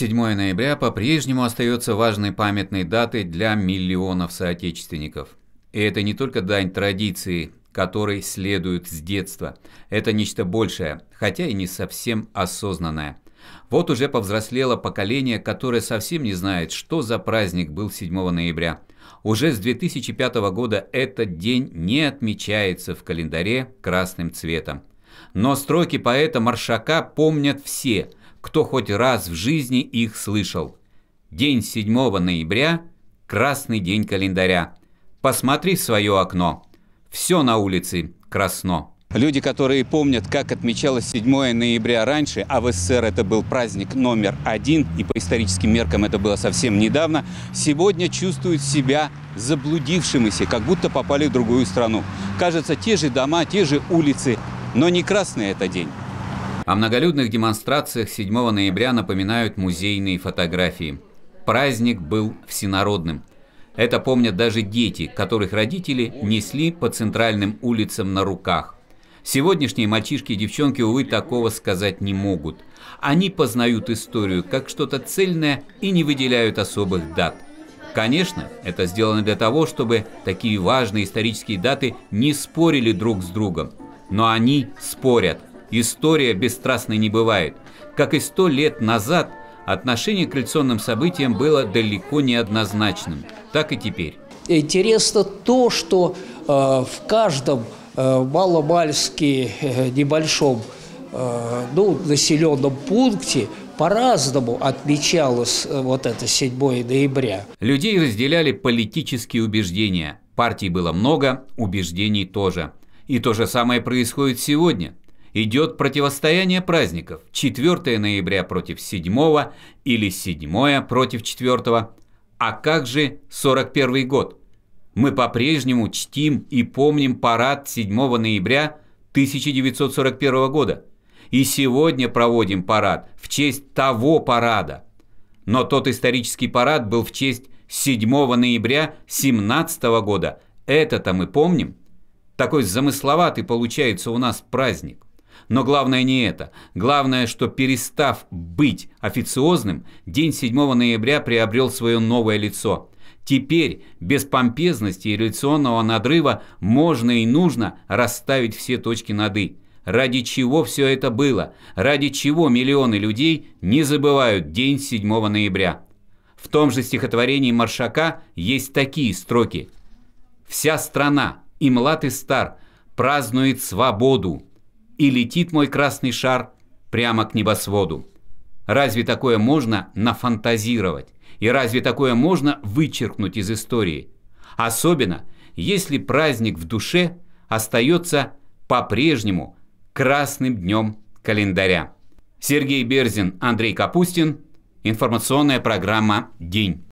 7 ноября по-прежнему остается важной памятной датой для миллионов соотечественников. И это не только дань традиции, которой следуют с детства. Это нечто большее, хотя и не совсем осознанное. Вот уже повзрослело поколение, которое совсем не знает, что за праздник был 7 ноября. Уже с 2005 года этот день не отмечается в календаре красным цветом. Но строки поэта Маршака помнят все – кто хоть раз в жизни их слышал. День 7 ноября – красный день календаря. Посмотри в свое окно. Все на улице красно. Люди, которые помнят, как отмечалось 7 ноября раньше, а в СССР это был праздник номер один, и по историческим меркам это было совсем недавно, сегодня чувствуют себя заблудившимися, как будто попали в другую страну. Кажется, те же дома, те же улицы, но не красный это день. О многолюдных демонстрациях 7 ноября напоминают музейные фотографии. Праздник был всенародным. Это помнят даже дети, которых родители несли по центральным улицам на руках. Сегодняшние мальчишки и девчонки, увы, такого сказать не могут. Они познают историю как что-то цельное и не выделяют особых дат. Конечно, это сделано для того, чтобы такие важные исторические даты не спорили друг с другом. Но они спорят, История бесстрастной не бывает. Как и сто лет назад, отношение к революционным событиям было далеко не однозначным. Так и теперь. Интересно то, что э, в каждом э, маломальски э, небольшом э, ну, населенном пункте по-разному отмечалось э, вот это 7 ноября. Людей разделяли политические убеждения. Партий было много, убеждений тоже. И то же самое происходит сегодня идет противостояние праздников 4 ноября против 7 или 7 против 4. А как же 41 год? Мы по-прежнему чтим и помним парад 7 ноября 1941 года. И сегодня проводим парад в честь того парада. Но тот исторический парад был в честь 7 ноября 17 года. Это-то мы помним. Такой замысловатый получается у нас праздник. Но главное не это. Главное, что перестав быть официозным, день 7 ноября приобрел свое новое лицо. Теперь без помпезности и революционного надрыва можно и нужно расставить все точки над «и». Ради чего все это было? Ради чего миллионы людей не забывают день 7 ноября? В том же стихотворении Маршака есть такие строки. «Вся страна, и млад и стар, празднует свободу, и летит мой красный шар прямо к небосводу. Разве такое можно нафантазировать? И разве такое можно вычеркнуть из истории? Особенно, если праздник в душе остается по-прежнему красным днем календаря. Сергей Берзин, Андрей Капустин. Информационная программа «День».